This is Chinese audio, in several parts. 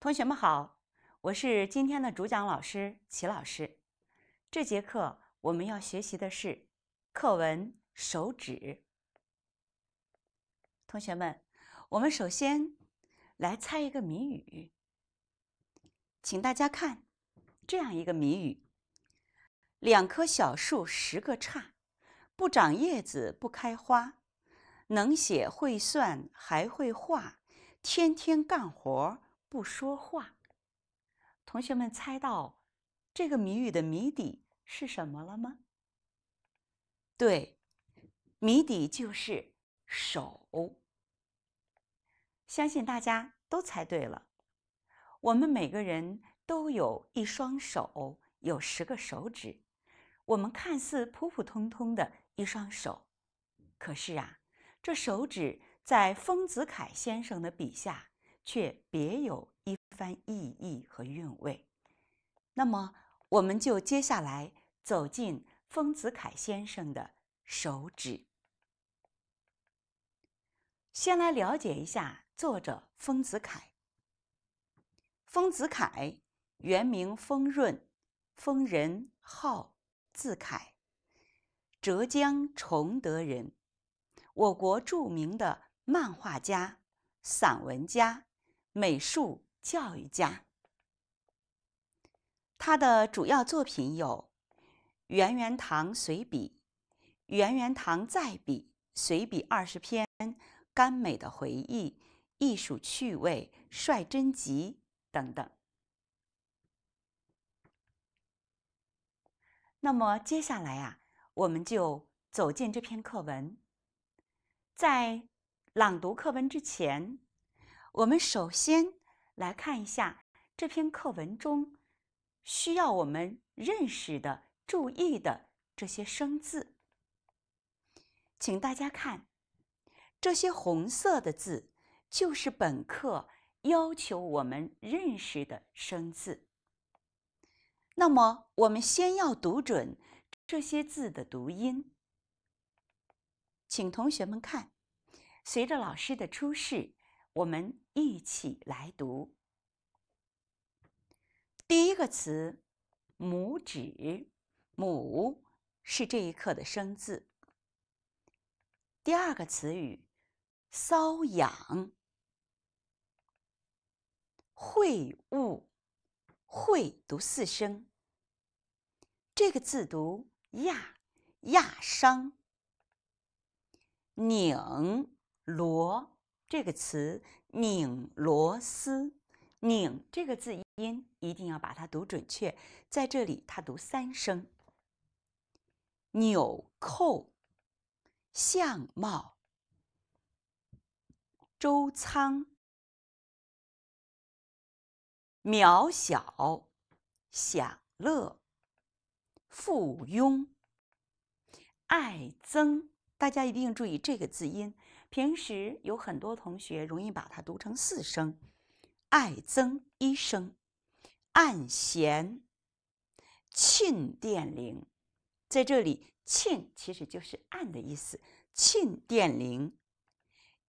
同学们好，我是今天的主讲老师齐老师。这节课我们要学习的是课文《手指》。同学们，我们首先来猜一个谜语，请大家看这样一个谜语：两棵小树，十个叉，不长叶子不开花，能写会算还会画，天天干活儿。不说话，同学们猜到这个谜语的谜底是什么了吗？对，谜底就是手。相信大家都猜对了。我们每个人都有一双手，有十个手指。我们看似普普通通的一双手，可是啊，这手指在丰子恺先生的笔下。却别有一番意义和韵味。那么，我们就接下来走进丰子恺先生的手指。先来了解一下作者丰子恺。丰子恺，原名丰润，丰仁，号字恺，浙江崇德人，我国著名的漫画家、散文家。美术教育家，他的主要作品有《圆圆堂随笔》《圆圆堂再笔》《随笔二十篇》《甘美的回忆》《艺术趣味》《率真集》等等。那么接下来啊，我们就走进这篇课文，在朗读课文之前。我们首先来看一下这篇课文中需要我们认识的、注意的这些生字。请大家看，这些红色的字就是本课要求我们认识的生字。那么，我们先要读准这些字的读音。请同学们看，随着老师的出示，我们。一起来读。第一个词“拇指”，“拇”是这一课的生字。第二个词语“瘙痒”，“会晤”，“会”读四声。这个字读“亚”“亚”伤，拧螺这个词。拧螺丝，拧这个字音一定要把它读准确，在这里它读三声。纽扣，相貌，周仓，渺小，享乐，附庸，爱憎，大家一定注意这个字音。平时有很多同学容易把它读成四声爱增一声按弦沁店铃在这里沁其实就是按的意思沁店铃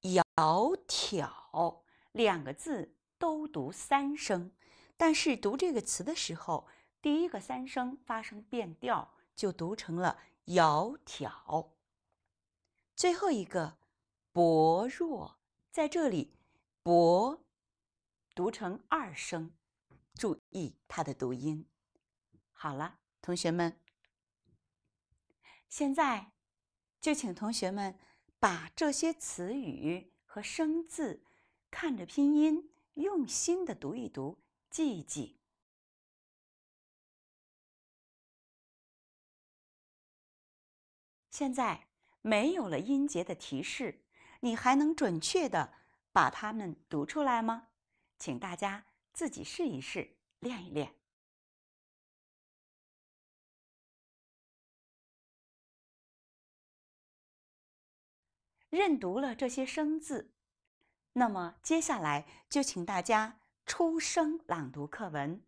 窈窕两个字都读三声但是读这个词的时候第一个三声发生变调就读成了窈窕最后一个薄弱在这里，“薄”读成二声，注意它的读音。好了，同学们，现在就请同学们把这些词语和生字看着拼音，用心的读一读，记一记。现在没有了音节的提示。你还能准确的把它们读出来吗？请大家自己试一试，练一练。认读了这些生字，那么接下来就请大家出声朗读课文，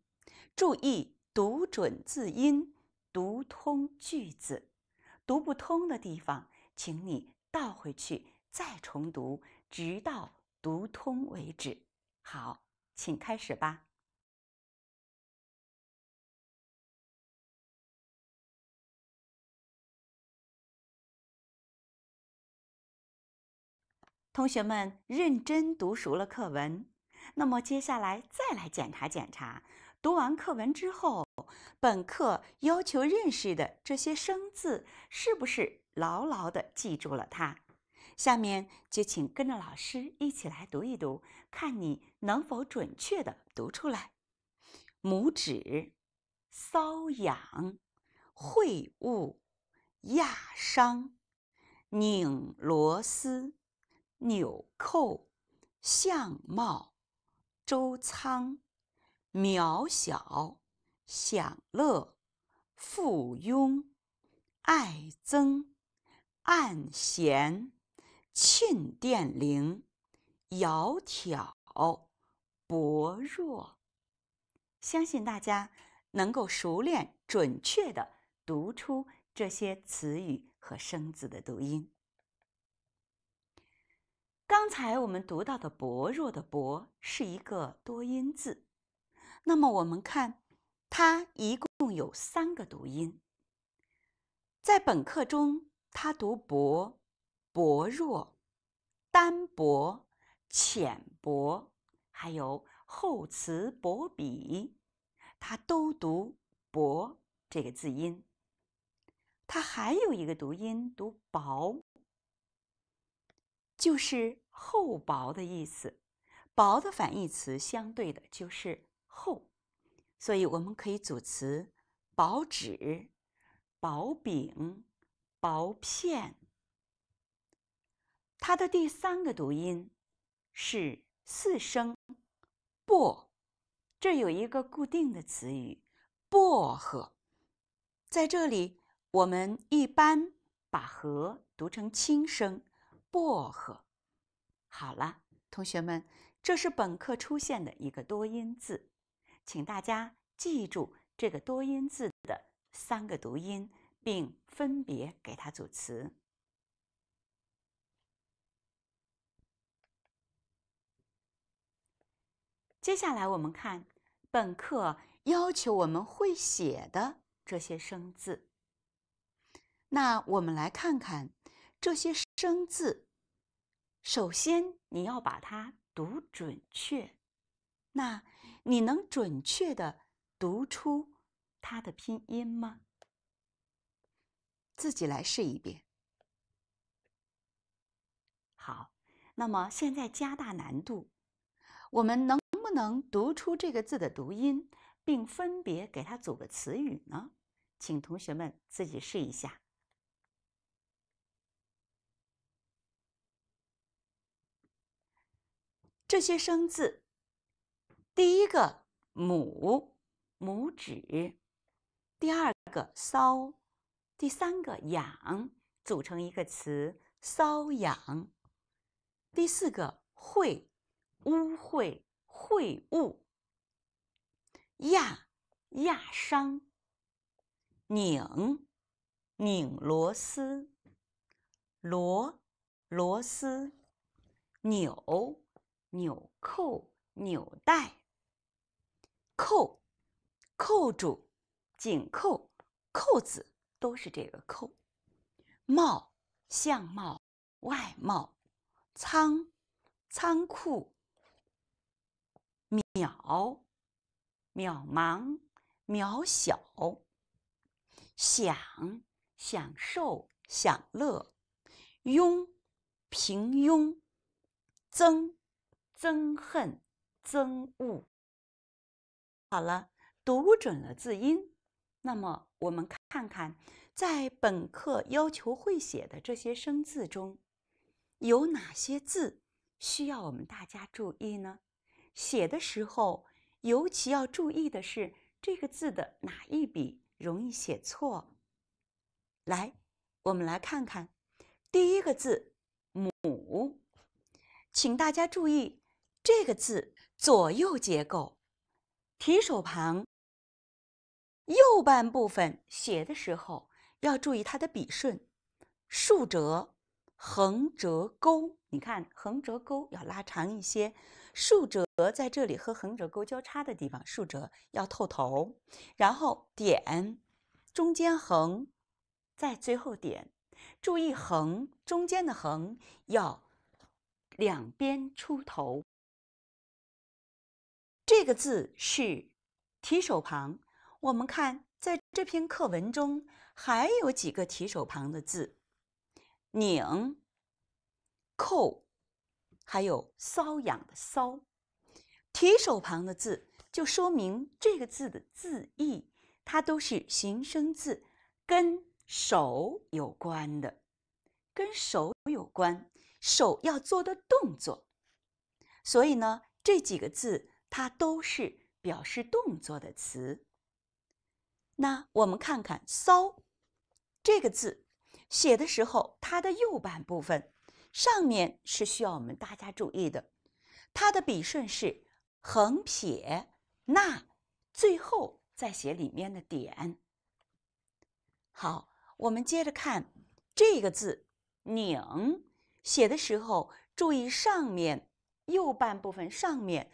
注意读准字音，读通句子。读不通的地方，请你倒回去。再重读，直到读通为止。好，请开始吧。同学们认真读熟了课文，那么接下来再来检查检查。读完课文之后，本课要求认识的这些生字，是不是牢牢的记住了它？下面就请跟着老师一起来读一读，看你能否准确地读出来。拇指搔痒，秽物压伤，拧螺丝，纽扣相貌，周仓渺小，享乐附庸，爱憎暗嫌。沁殿铃，窈窕，薄弱。相信大家能够熟练、准确的读出这些词语和生字的读音。刚才我们读到的“薄弱”的“薄”是一个多音字，那么我们看它一共有三个读音。在本课中，它读“薄”。薄弱、单薄、浅薄，还有厚此薄彼，它都读“薄”这个字音。它还有一个读音，读“薄”，就是厚薄的意思。薄的反义词，相对的就是厚。所以我们可以组词：薄纸、薄饼、薄片。它的第三个读音是四声，薄。这有一个固定的词语，薄荷。在这里，我们一般把“荷”读成轻声。薄荷。好了，同学们，这是本课出现的一个多音字，请大家记住这个多音字的三个读音，并分别给它组词。接下来我们看本课要求我们会写的这些生字。那我们来看看这些生字，首先你要把它读准确。那你能准确的读出它的拼音吗？自己来试一遍。好，那么现在加大难度，我们能。能读出这个字的读音，并分别给它组个词语呢？请同学们自己试一下。这些生字，第一个“拇”拇指，第二个“骚，第三个“痒”，组成一个词“骚痒”。第四个“秽”，污秽。会晤，压压伤，拧拧螺丝，螺螺丝，扭，纽扣，纽带，扣扣住，紧扣，扣子都是这个扣。貌相貌，外貌，仓仓库。渺、渺茫、渺小；享、享受、享乐；庸、平庸；憎、憎恨、憎恶。好了，读准了字音，那么我们看看，在本课要求会写的这些生字中，有哪些字需要我们大家注意呢？写的时候，尤其要注意的是这个字的哪一笔容易写错。来，我们来看看第一个字“母”，请大家注意这个字左右结构，提手旁。右半部分写的时候要注意它的笔顺：竖折。横折钩，你看横折钩要拉长一些，竖折在这里和横折钩交叉的地方，竖折要透头，然后点，中间横，再最后点，注意横中间的横要两边出头。这个字是提手旁，我们看在这篇课文中还有几个提手旁的字。拧、扣，还有瘙痒的“瘙。提手旁的字，就说明这个字的字义，它都是形声字，跟手有关的，跟手有关，手要做的动作。所以呢，这几个字它都是表示动作的词。那我们看看“骚”这个字。写的时候，它的右半部分上面是需要我们大家注意的，它的笔顺是横撇捺，最后再写里面的点。好，我们接着看这个字“拧”，写的时候注意上面右半部分上面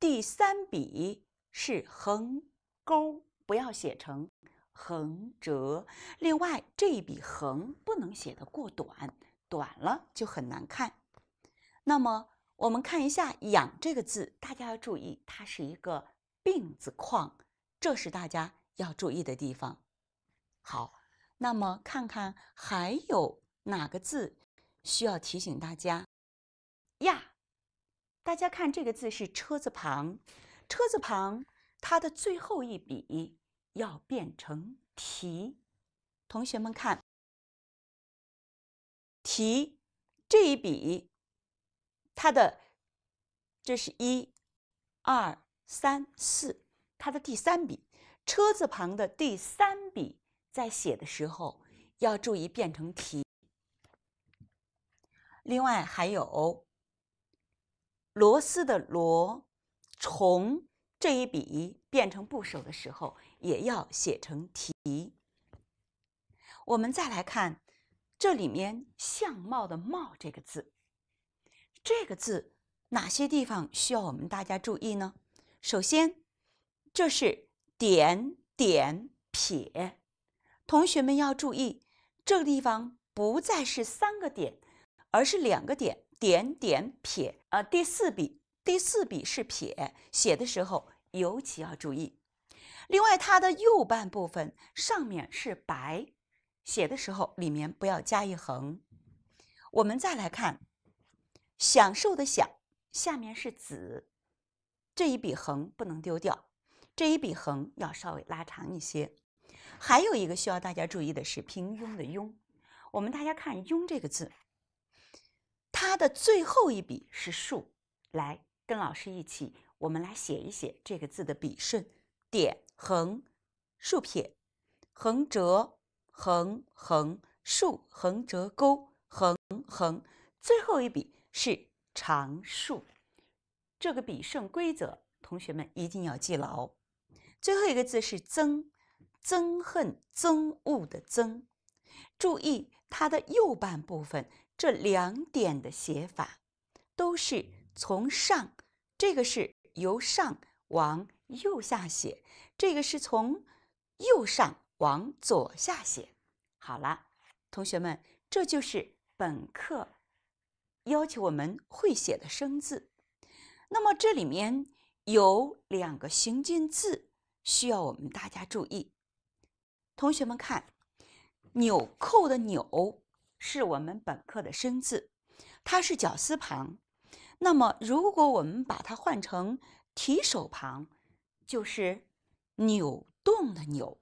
第三笔是横钩，不要写成。横折，另外这一笔横不能写的过短，短了就很难看。那么我们看一下“养”这个字，大家要注意，它是一个“病”字框，这是大家要注意的地方。好，那么看看还有哪个字需要提醒大家呀？大家看这个字是“车”字旁，“车”字旁它的最后一笔。要变成提，同学们看，提这一笔，它的这是一二三四，它的第三笔车字旁的第三笔，在写的时候要注意变成提。另外还有螺丝的螺虫这一笔变成部首的时候。也要写成提。我们再来看这里面“相貌”的“貌”这个字，这个字哪些地方需要我们大家注意呢？首先，这是点点撇。同学们要注意，这个地方不再是三个点，而是两个点点点撇呃，第四笔，第四笔是撇，写的时候尤其要注意。另外，它的右半部分上面是白，写的时候里面不要加一横。我们再来看“享受”的“享”，下面是“子”，这一笔横不能丢掉，这一笔横要稍微拉长一些。还有一个需要大家注意的是“平庸”的“庸”，我们大家看“庸”这个字，它的最后一笔是竖。来，跟老师一起，我们来写一写这个字的笔顺：点。横、竖撇、横折、横、横、竖、横折钩、横、横，最后一笔是长竖。这个笔顺规则，同学们一定要记牢。最后一个字是“憎”，憎恨、憎恶的“憎”。注意它的右半部分这两点的写法，都是从上，这个是由上往右下写。这个是从右上往左下写，好了，同学们，这就是本课要求我们会写的生字。那么这里面有两个形近字需要我们大家注意。同学们看，纽扣的纽是我们本课的生字，它是绞丝旁。那么如果我们把它换成提手旁，就是。扭动的扭，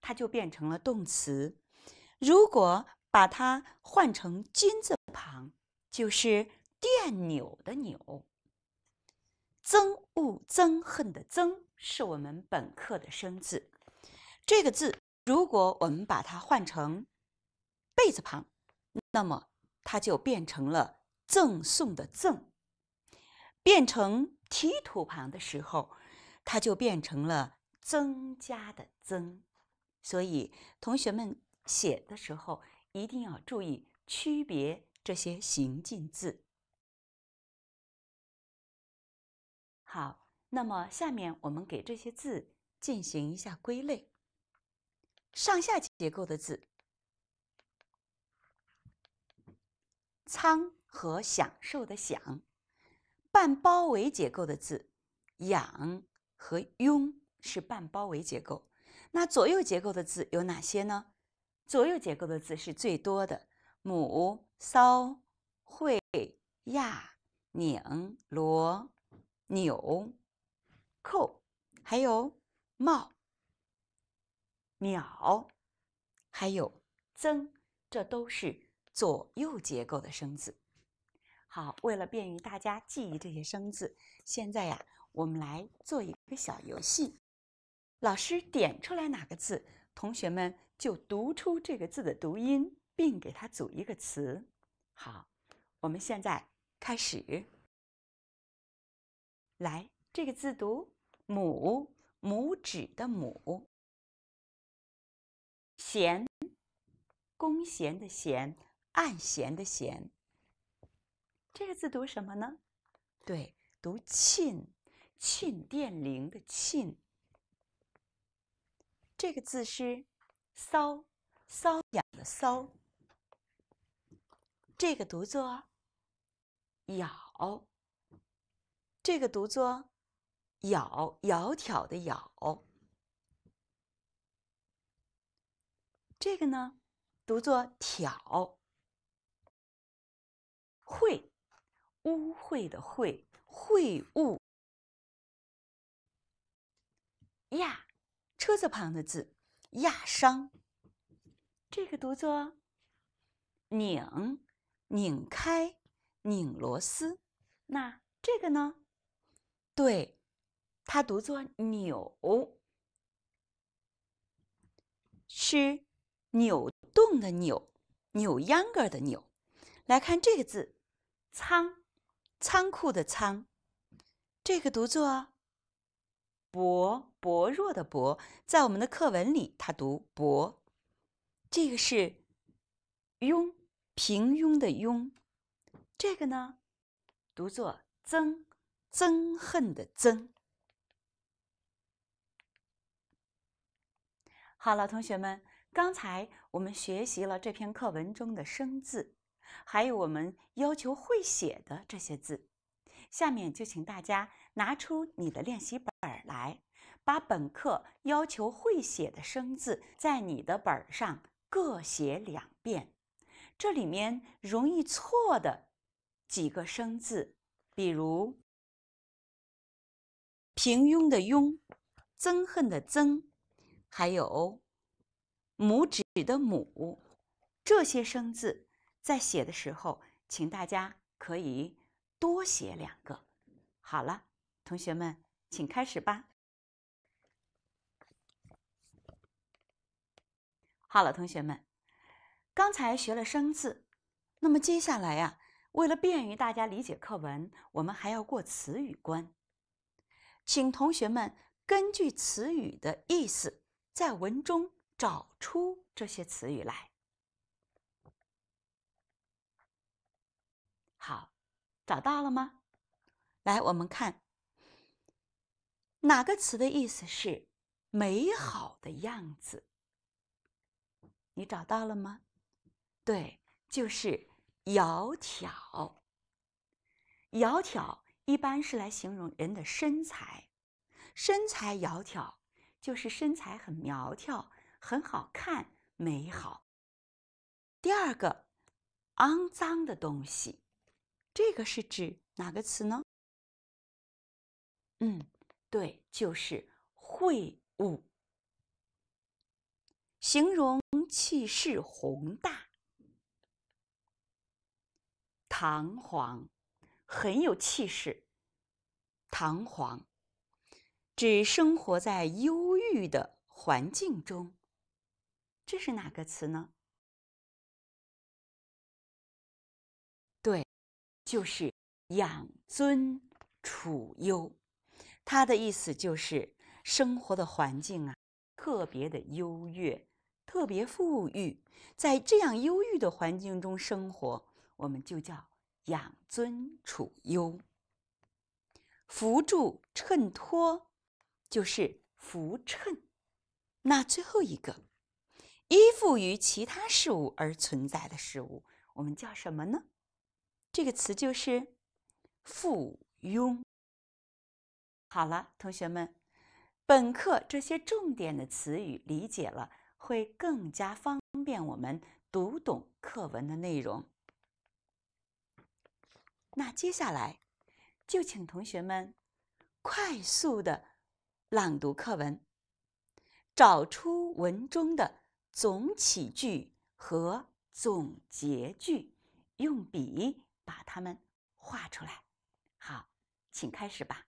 它就变成了动词。如果把它换成“金”字旁，就是“电钮”的“钮”。憎恶、憎恨的“憎”是我们本课的生字。这个字，如果我们把它换成“贝”字旁，那么它就变成了“赠送”的“赠”。变成“提土”旁的时候，它就变成了。增加的增，所以同学们写的时候一定要注意区别这些形近字。好，那么下面我们给这些字进行一下归类：上下结构的字“仓”和“享受”的“享”，半包围结构的字“养”和“拥”。是半包围结构。那左右结构的字有哪些呢？左右结构的字是最多的。母、骚、会、亚、拧、螺、纽、扣，还有帽、鸟，还有增，这都是左右结构的生字。好，为了便于大家记忆这些生字，现在呀，我们来做一个小游戏。老师点出来哪个字，同学们就读出这个字的读音，并给它组一个词。好，我们现在开始。来，这个字读“拇”，拇指的“拇”；“弦”，弓弦的“弦”，按弦的“弦”。这个字读什么呢？对，读“沁”，沁殿铃的“沁”。这个字是骚骚，痒的搔，这个读作咬，这个读作窈窈窕的窈，这个呢读作挑，秽污秽的秽秽物，呀。车字旁的字，压、伤，这个读作拧，拧开、拧螺丝。那这个呢？对，它读作扭，是扭动的扭，扭秧歌的扭。来看这个字，仓，仓库的仓，这个读作。薄薄弱的薄，在我们的课文里，它读薄。这个是庸平庸的庸，这个呢读作憎憎恨的憎。好了，同学们，刚才我们学习了这篇课文中的生字，还有我们要求会写的这些字。下面就请大家。拿出你的练习本儿来，把本课要求会写的生字在你的本上各写两遍。这里面容易错的几个生字，比如“平庸”的“庸”、“憎恨”的“憎”，还有“拇指”的“拇”。这些生字在写的时候，请大家可以多写两个。好了。同学们，请开始吧。好了，同学们，刚才学了生字，那么接下来呀，为了便于大家理解课文，我们还要过词语关。请同学们根据词语的意思，在文中找出这些词语来。好，找到了吗？来，我们看。哪个词的意思是美好的样子？你找到了吗？对，就是“窈窕”。窈窕一般是来形容人的身材，身材窈窕就是身材很苗条、很好看、美好。第二个，肮脏的东西，这个是指哪个词呢？嗯。对，就是会晤，形容气势宏大、堂皇，很有气势。堂皇，指生活在忧郁的环境中。这是哪个词呢？对，就是养尊处优。他的意思就是生活的环境啊，特别的优越，特别富裕，在这样优裕的环境中生活，我们就叫养尊处优。扶助衬托就是扶衬，那最后一个依附于其他事物而存在的事物，我们叫什么呢？这个词就是附庸。好了，同学们，本课这些重点的词语理解了，会更加方便我们读懂课文的内容。那接下来就请同学们快速的朗读课文，找出文中的总起句和总结句，用笔把它们画出来。好，请开始吧。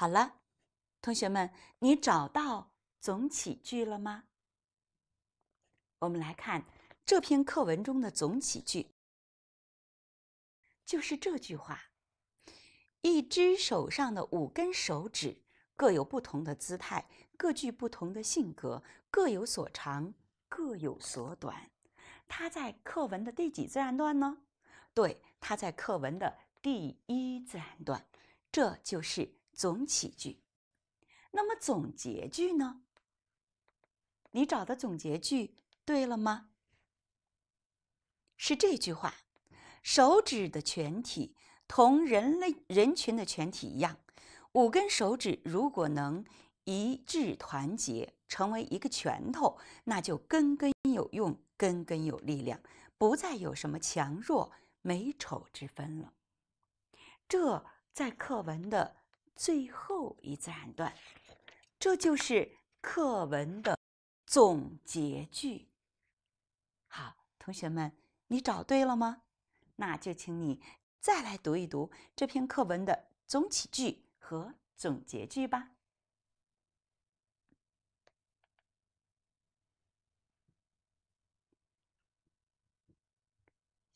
好了，同学们，你找到总起句了吗？我们来看这篇课文中的总起句，就是这句话：“一只手上的五根手指各有不同的姿态，各具不同的性格，各有所长，各有所短。”它在课文的第几自然段呢？对，它在课文的第一自然段。这就是。总起句，那么总结句呢？你找的总结句对了吗？是这句话：手指的全体同人类人群的全体一样，五根手指如果能一致团结成为一个拳头，那就根根有用，根根有力量，不再有什么强弱美丑之分了。这在课文的。最后一自然段，这就是课文的总结句。好，同学们，你找对了吗？那就请你再来读一读这篇课文的总起句和总结句吧。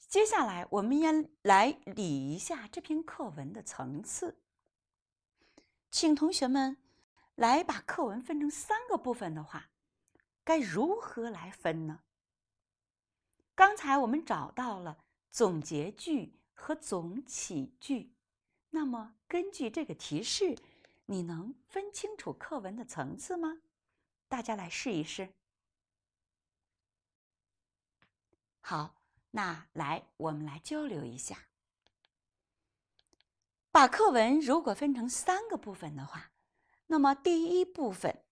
接下来，我们要来理一下这篇课文的层次。请同学们来把课文分成三个部分的话，该如何来分呢？刚才我们找到了总结句和总起句，那么根据这个提示，你能分清楚课文的层次吗？大家来试一试。好，那来我们来交流一下。把课文如果分成三个部分的话，那么第一部分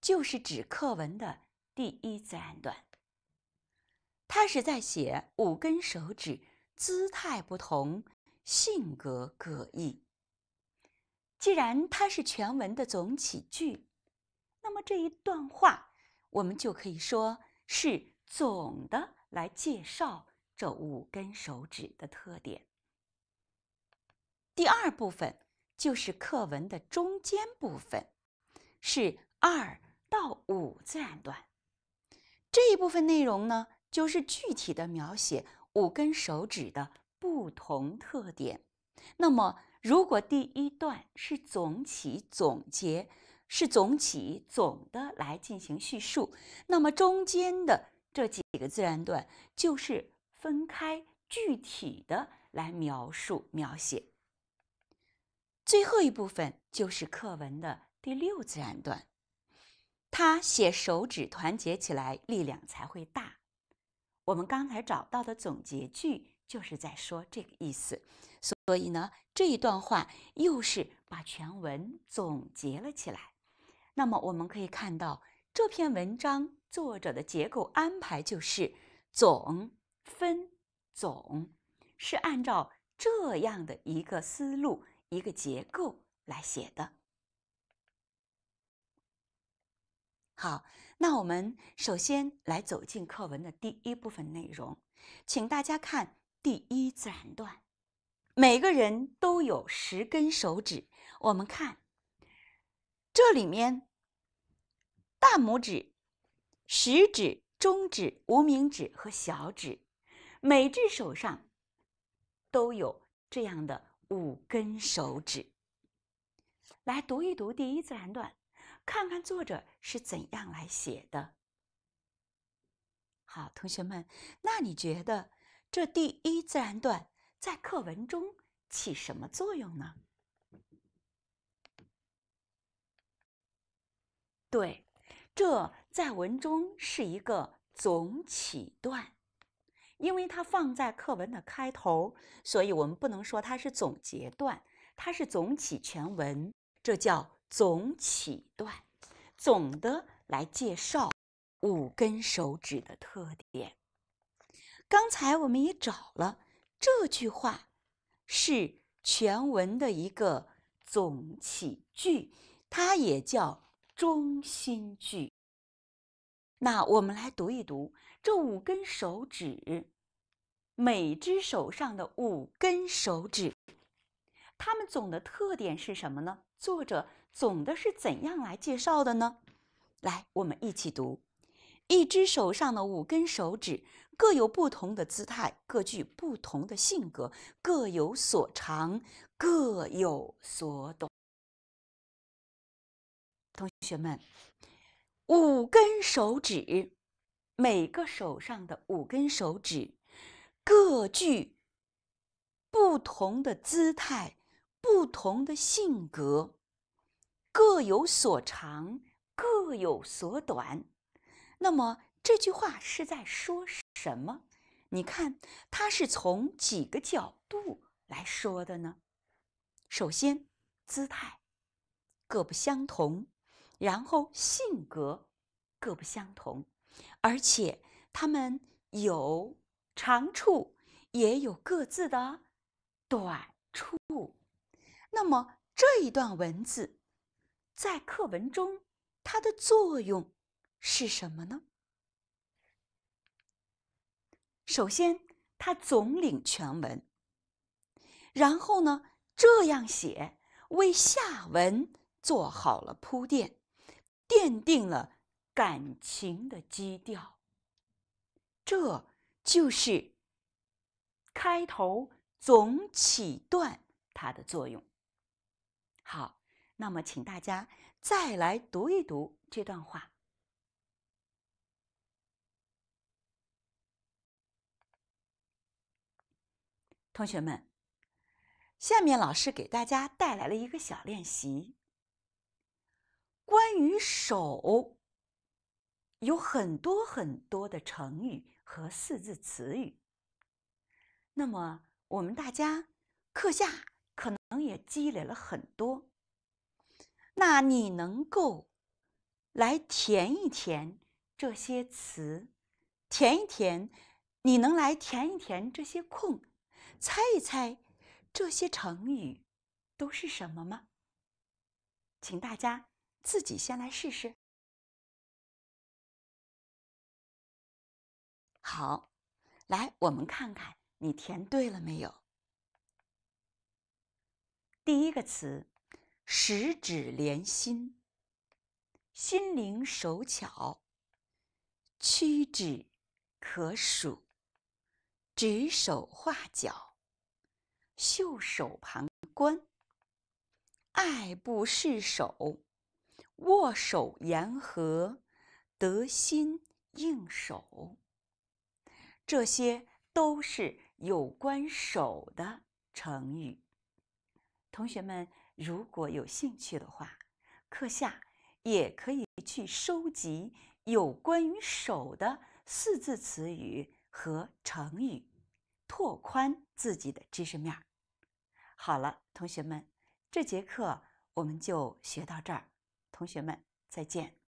就是指课文的第一自然段。它是在写五根手指姿态不同，性格各异。既然它是全文的总起句，那么这一段话我们就可以说是总的来介绍这五根手指的特点。第二部分就是课文的中间部分，是二到五自然段。这一部分内容呢，就是具体的描写五根手指的不同特点。那么，如果第一段是总起总结，是总起总的来进行叙述，那么中间的这几几个自然段就是分开具体的来描述描写。最后一部分就是课文的第六自然段，他写手指团结起来力量才会大。我们刚才找到的总结句就是在说这个意思，所以呢，这一段话又是把全文总结了起来。那么我们可以看到，这篇文章作者的结构安排就是总分总，是按照这样的一个思路。一个结构来写的。好，那我们首先来走进课文的第一部分内容，请大家看第一自然段。每个人都有十根手指，我们看这里面，大拇指、食指、中指、无名指和小指，每只手上都有这样的。五根手指，来读一读第一自然段，看看作者是怎样来写的。好，同学们，那你觉得这第一自然段在课文中起什么作用呢？对，这在文中是一个总起段。因为它放在课文的开头，所以我们不能说它是总结段，它是总起全文，这叫总起段，总的来介绍五根手指的特点。刚才我们也找了这句话，是全文的一个总起句，它也叫中心句。那我们来读一读这五根手指。每只手上的五根手指，它们总的特点是什么呢？作者总的是怎样来介绍的呢？来，我们一起读：一只手上的五根手指各有不同的姿态，各具不同的性格，各有所长，各有所短。同学们，五根手指，每个手上的五根手指。各具不同的姿态，不同的性格，各有所长，各有所短。那么这句话是在说什么？你看，它是从几个角度来说的呢？首先，姿态各不相同；然后，性格各不相同；而且，他们有。长处也有各自的短处，那么这一段文字在课文中它的作用是什么呢？首先，它总领全文。然后呢，这样写为下文做好了铺垫，奠定了感情的基调。这。就是开头总起段它的作用。好，那么，请大家再来读一读这段话。同学们，下面老师给大家带来了一个小练习。关于手，有很多很多的成语。和四字词语。那么，我们大家课下可能也积累了很多。那你能够来填一填这些词，填一填，你能来填一填这些空，猜一猜这些成语都是什么吗？请大家自己先来试试。好，来，我们看看你填对了没有。第一个词，十指连心。心灵手巧。屈指可数。指手画脚。袖手旁观。爱不释手。握手言和。得心应手。这些都是有关手的成语。同学们如果有兴趣的话，课下也可以去收集有关于手的四字词语和成语，拓宽自己的知识面。好了，同学们，这节课我们就学到这儿。同学们，再见。